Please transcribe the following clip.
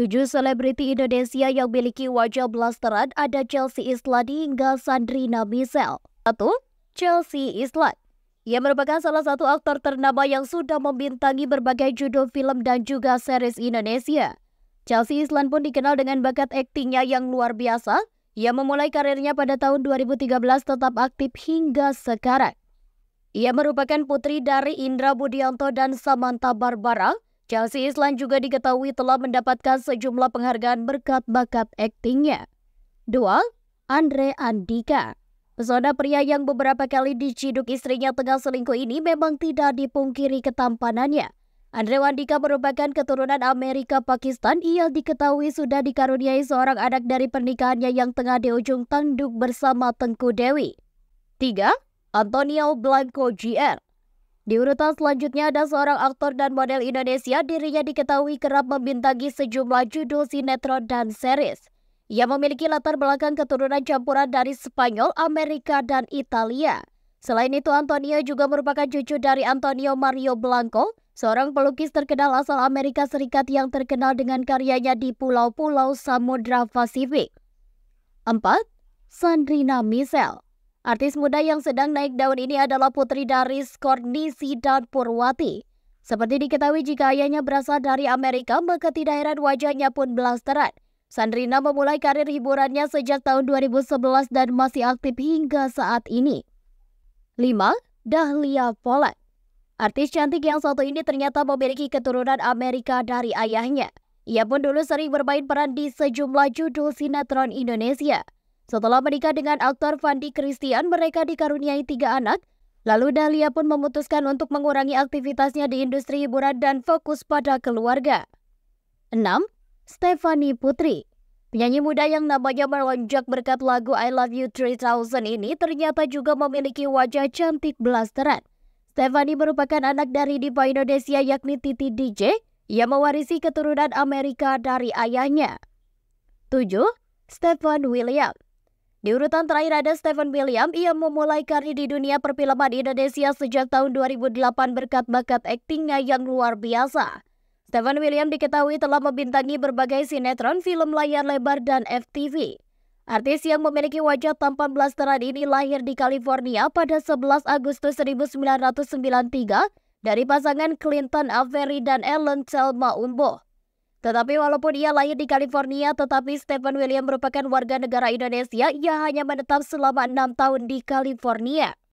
Tujuh selebriti Indonesia yang memiliki wajah blasteran ada Chelsea Islan hingga Sandrina Michelle. Satu, Chelsea Islan. Ia merupakan salah satu aktor ternama yang sudah membintangi berbagai judul film dan juga series Indonesia. Chelsea Islan pun dikenal dengan bakat aktingnya yang luar biasa. Ia memulai karirnya pada tahun 2013 tetap aktif hingga sekarang. Ia merupakan putri dari Indra Budianto dan Samantha Barbara Chelsea Islan juga diketahui telah mendapatkan sejumlah penghargaan berkat bakat aktingnya. Dua, Andre Andika. Pesona pria yang beberapa kali diciduk istrinya tengah selingkuh ini memang tidak dipungkiri ketampanannya. Andre Wandika merupakan keturunan Amerika Pakistan. Ia diketahui sudah dikaruniai seorang anak dari pernikahannya yang tengah di ujung tanduk bersama Tengku Dewi. 3. Antonio Blanco Jr. Di urutan selanjutnya ada seorang aktor dan model Indonesia dirinya diketahui kerap membintangi sejumlah judul sinetron dan series. Ia memiliki latar belakang keturunan campuran dari Spanyol, Amerika, dan Italia. Selain itu, Antonio juga merupakan cucu dari Antonio Mario Blanco, seorang pelukis terkenal asal Amerika Serikat yang terkenal dengan karyanya di pulau-pulau Samudra Pasifik. 4. Sandrina Michelle Artis muda yang sedang naik daun ini adalah putri dari Skornisi dan Purwati. Seperti diketahui jika ayahnya berasal dari Amerika, maka tidak heran wajahnya pun blasteran. Sandrina memulai karir hiburannya sejak tahun 2011 dan masih aktif hingga saat ini. 5. Dahlia Polat, Artis cantik yang satu ini ternyata memiliki keturunan Amerika dari ayahnya. Ia pun dulu sering bermain peran di sejumlah judul sinetron Indonesia. Setelah menikah dengan aktor Fandi Christian, mereka dikaruniai tiga anak. Lalu Dahlia pun memutuskan untuk mengurangi aktivitasnya di industri hiburan dan fokus pada keluarga. 6. Stephanie Putri Penyanyi muda yang namanya melonjak berkat lagu I Love You 3000 ini ternyata juga memiliki wajah cantik blasteran. Stephanie merupakan anak dari diva Indonesia yakni Titi DJ yang mewarisi keturunan Amerika dari ayahnya. 7. Stefan William di urutan terakhir ada Stephen William, ia memulai karir di dunia perfilman Indonesia sejak tahun 2008 berkat bakat aktingnya yang luar biasa. Stephen William diketahui telah membintangi berbagai sinetron, film layar lebar, dan FTV. Artis yang memiliki wajah tampan blasteran ini lahir di California pada 11 Agustus 1993 dari pasangan Clinton Avery dan Ellen Selma Umbo. Tetapi walaupun ia lahir di California, tetapi Stephen William merupakan warga negara Indonesia, yang hanya menetap selama enam tahun di California.